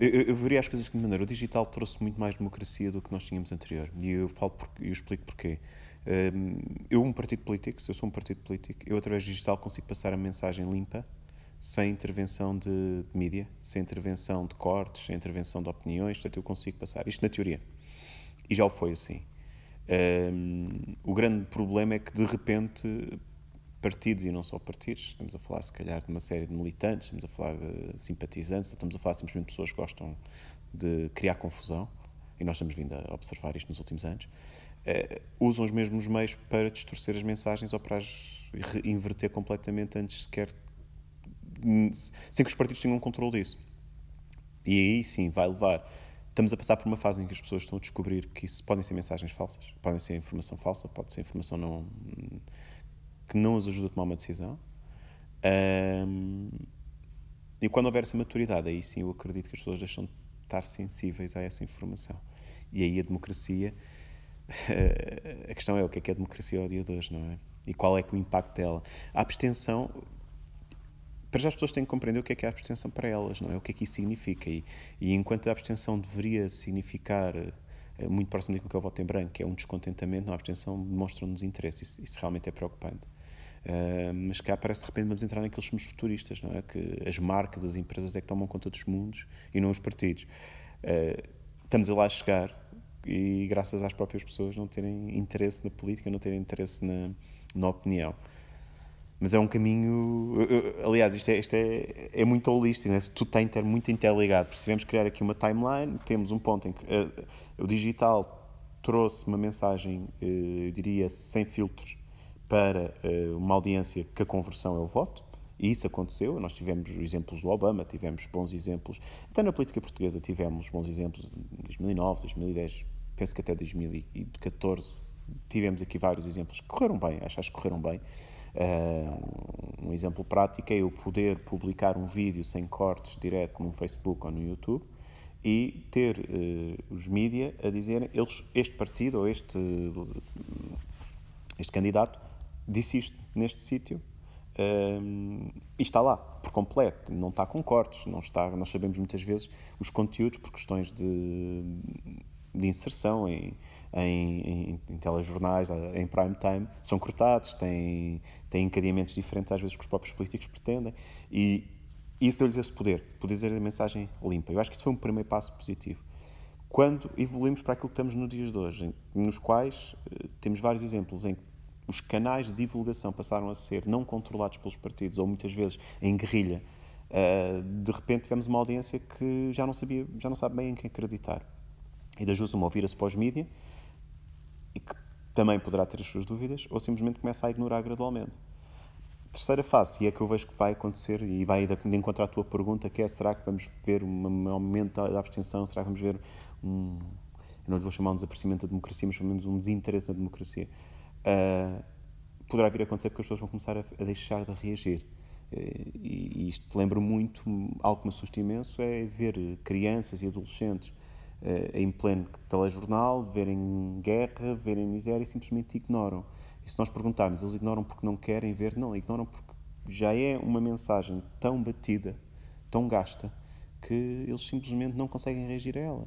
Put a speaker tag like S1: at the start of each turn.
S1: Eu, eu veria as coisas de maneira. O digital trouxe muito mais democracia do que nós tínhamos anterior. E eu falo porque, eu explico porquê. Hum, eu, um partido político, se eu sou um partido político, eu através do digital consigo passar a mensagem limpa, sem intervenção de, de mídia, sem intervenção de cortes, sem intervenção de opiniões. Portanto, eu consigo passar. Isto na teoria. E já o foi assim. Um, o grande problema é que, de repente, partidos e não só partidos, estamos a falar se calhar de uma série de militantes, estamos a falar de simpatizantes, estamos a falar simplesmente de pessoas que gostam de criar confusão, e nós estamos vindo a observar isto nos últimos anos, uh, usam os mesmos meios para distorcer as mensagens ou para as inverter completamente antes sequer hum, sem que os partidos tenham controle disso. E aí sim vai levar. Estamos a passar por uma fase em que as pessoas estão a descobrir que isso podem ser mensagens falsas, podem ser informação falsa, pode ser informação não hum, que não os ajuda a tomar uma decisão. Um, e quando houver essa maturidade, aí sim eu acredito que as pessoas deixam de estar sensíveis a essa informação. E aí a democracia. Eh, a questão é o que é, que é a democracia ao dia de hoje, não é? E qual é, que é o impacto dela? A abstenção. Para já as pessoas têm que compreender o que é que é a abstenção para elas, não é? O que é que isso significa. E, e enquanto a abstenção deveria significar é muito próximo daquilo que é o voto em branco, é um descontentamento uma abstenção, demonstra nos interesse, isso, isso, realmente é preocupante. Uh, mas cá parece de repente vamos entrar naqueles filmes futuristas, não é? Que as marcas, as empresas é que tomam conta dos mundos e não os partidos. Uh, estamos a lá chegar e graças às próprias pessoas não terem interesse na política, não terem interesse na, na opinião mas é um caminho. Aliás, isto é, isto é, é muito holístico, né? tudo tem que estar muito interligado. Precisamos criar aqui uma timeline. Temos um ponto em que uh, o digital trouxe uma mensagem, uh, eu diria, sem filtros para uh, uma audiência que a conversão é o voto. E isso aconteceu. Nós tivemos exemplos do Obama, tivemos bons exemplos. Até na política portuguesa tivemos bons exemplos em 2009, 2010, penso que até 2014 tivemos aqui vários exemplos que correram bem, acho que correram bem. Uh, um exemplo prático é eu poder publicar um vídeo sem cortes direto no Facebook ou no YouTube e ter uh, os mídia a dizerem eles, este partido ou este, este candidato disse isto neste sítio ah, e está lá, por completo, não está com cortes, não está, nós sabemos muitas vezes os conteúdos por questões de, de inserção em, em, em, em telejornais, em prime time, são cortados, têm, têm encadeamentos diferentes às vezes que os próprios políticos pretendem e isso deu-lhes esse poder, poder dizer a mensagem limpa. Eu acho que isso foi um primeiro passo positivo. Quando evoluímos para aquilo que estamos nos dias de hoje, nos quais eh, temos vários exemplos em que os canais de divulgação passaram a ser não controlados pelos partidos ou muitas vezes em guerrilha, eh, de repente tivemos uma audiência que já não sabia, já não sabe bem em quem acreditar. E das duas uma, ouvira-se pós-mídia, e que também poderá ter as suas dúvidas, ou simplesmente começa a ignorar gradualmente. Terceira fase, e é que eu vejo que vai acontecer e vai de encontrar a tua pergunta, que é será que vamos ver um aumento da abstenção, será que vamos ver um, eu não lhe vou chamar um desaparecimento da democracia, mas pelo menos um desinteresse na democracia, uh, poderá vir a acontecer porque as pessoas vão começar a, a deixar de reagir. Eh, e, e isto lembro muito, algo que me assusta imenso, é ver crianças e adolescentes eh, em pleno telejornal, verem guerra, verem miséria e simplesmente ignoram. E se nós perguntarmos, eles ignoram porque não querem ver? Não, ignoram porque já é uma mensagem tão batida, tão gasta, que eles simplesmente não conseguem reagir a ela.